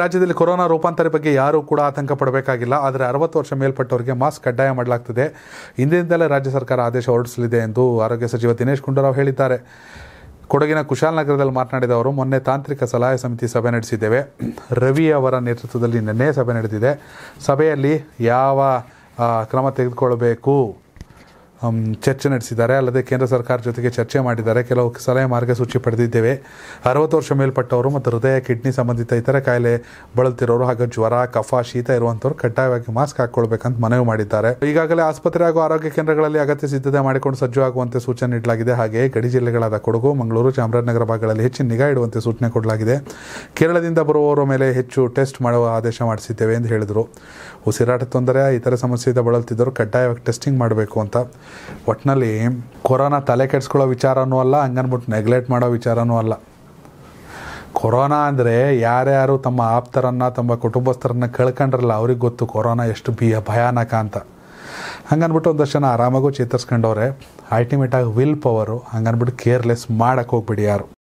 ರಾಜ್ಯದಲ್ಲಿ ಕೊರೋನಾ ರೂಪಾಂತರ ಬಗ್ಗೆ ಯಾರೂ ಕೂಡ ಆತಂಕ ಪಡಬೇಕಾಗಿಲ್ಲ ಆದರೆ ಅರವತ್ತು ವರ್ಷ ಮೇಲ್ಪಟ್ಟವರಿಗೆ ಮಾಸ್ಕ್ ಕಡ್ಡಾಯ ಮಾಡಲಾಗ್ತಿದೆ ಹಿಂದಿನಿಂದಲೇ ರಾಜ್ಯ ಸರ್ಕಾರ ಆದೇಶ ಹೊರಡಿಸಲಿದೆ ಎಂದು ಆರೋಗ್ಯ ಸಚಿವ ದಿನೇಶ್ ಗುಂಡೂರಾವ್ ಹೇಳಿದ್ದಾರೆ ಕೊಡಗಿನ ಕುಶಾಲನಗರದಲ್ಲಿ ಮಾತನಾಡಿದ ಅವರು ಮೊನ್ನೆ ತಾಂತ್ರಿಕ ಸಲಹಾ ಸಮಿತಿ ಸಭೆ ನಡೆಸಿದ್ದೇವೆ ರವಿ ಅವರ ನೇತೃತ್ವದಲ್ಲಿ ನಿನ್ನೆ ಸಭೆ ನಡೆದಿದೆ ಸಭೆಯಲ್ಲಿ ಯಾವ ಕ್ರಮ ತೆಗೆದುಕೊಳ್ಳಬೇಕು ಚರ್ಚೆ ನಡೆಸಿದ್ದಾರೆ ಅಲ್ಲದೆ ಕೇಂದ್ರ ಸರ್ಕಾರ ಜೊತೆಗೆ ಚರ್ಚೆ ಮಾಡಿದ್ದಾರೆ ಕೆಲವು ಸಲಹೆ ಮಾರ್ಗಸೂಚಿ ಪಡೆದಿದ್ದೇವೆ ಅರವತ್ತು ವರ್ಷ ಮೇಲ್ಪಟ್ಟವರು ಮತ್ತು ಹೃದಯ ಕಿಡ್ನಿ ಸಂಬಂಧಿತ ಇತರ ಕಾಯಿಲೆ ಬಳಲ್ತಿರೋರು ಹಾಗೂ ಜ್ವರ ಕಫ ಶೀತ ಇರುವಂಥವರು ಕಡ್ಡಾಯವಾಗಿ ಮಾಸ್ಕ್ ಹಾಕ್ಕೊಳ್ಬೇಕಂತ ಮನವಿ ಮಾಡಿದ್ದಾರೆ ಈಗಾಗಲೇ ಆಸ್ಪತ್ರೆ ಹಾಗೂ ಆರೋಗ್ಯ ಕೇಂದ್ರಗಳಲ್ಲಿ ಅಗತ್ಯ ಸಿದ್ಧತೆ ಮಾಡಿಕೊಂಡು ಸಜ್ಜು ಆಗುವಂತೆ ಸೂಚನೆ ನೀಡಲಾಗಿದೆ ಹಾಗೆ ಗಡಿ ಜಿಲ್ಲೆಗಳಾದ ಕೊಡಗು ಮಂಗಳೂರು ಚಾಮರಾಜನಗರ ಭಾಗಗಳಲ್ಲಿ ಹೆಚ್ಚಿನ ನಿಗಾ ಇಡುವಂತೆ ಸೂಚನೆ ಕೊಡಲಾಗಿದೆ ಕೇರಳದಿಂದ ಬರುವವರ ಮೇಲೆ ಹೆಚ್ಚು ಟೆಸ್ಟ್ ಮಾಡುವ ಆದೇಶ ಮಾಡಿಸಿದ್ದೇವೆ ಎಂದು ಹೇಳಿದರು ಉಸಿರಾಟ ತೊಂದರೆ ಇತರ ಸಮಸ್ಯೆಯಿಂದ ಬಳಲ್ತಿದ್ದರು ಕಡ್ಡಾಯವಾಗಿ ಟೆಸ್ಟಿಂಗ್ ಮಾಡಬೇಕು ಅಂತ ಒಟ್ನಲ್ಲಿ ಕೊರೋನಾ ತಲೆ ಕೆಡ್ಸ್ಕೊಳ್ಳೋ ವಿಚಾರನೂ ಅಲ್ಲ ಹಂಗನ್ಬಿಟ್ಟು ನೆಗ್ಲೆಕ್ಟ್ ಮಾಡೋ ವಿಚಾರನೂ ಅಲ್ಲ ಕೊರೋನಾ ಅಂದರೆ ಯಾರ್ಯಾರು ತಮ್ಮ ಆಪ್ತರನ್ನು ತಮ್ಮ ಕುಟುಂಬಸ್ಥರನ್ನು ಕಳ್ಕೊಂಡ್ರಲ್ಲ ಅವ್ರಿಗೆ ಗೊತ್ತು ಕೊರೋನಾ ಎಷ್ಟು ಬಿಯ ಭಯಾನಕ ಅಂತ ಹಂಗನ್ಬಿಟ್ಟು ಒಂದಷ್ಟು ಜನ ಆರಾಮಾಗೂ ಚೇತರಿಸ್ಕೊಂಡವ್ರೆ ಅಲ್ಟಿಮೇಟಾಗಿ ವಿಲ್ ಪವರು ಹಂಗನ್ಬಿಟ್ಟು ಕೇರ್ಲೆಸ್ ಮಾಡೋಕ್ಕೆ ಹೋಗ್ಬಿಡಿ ಯಾರು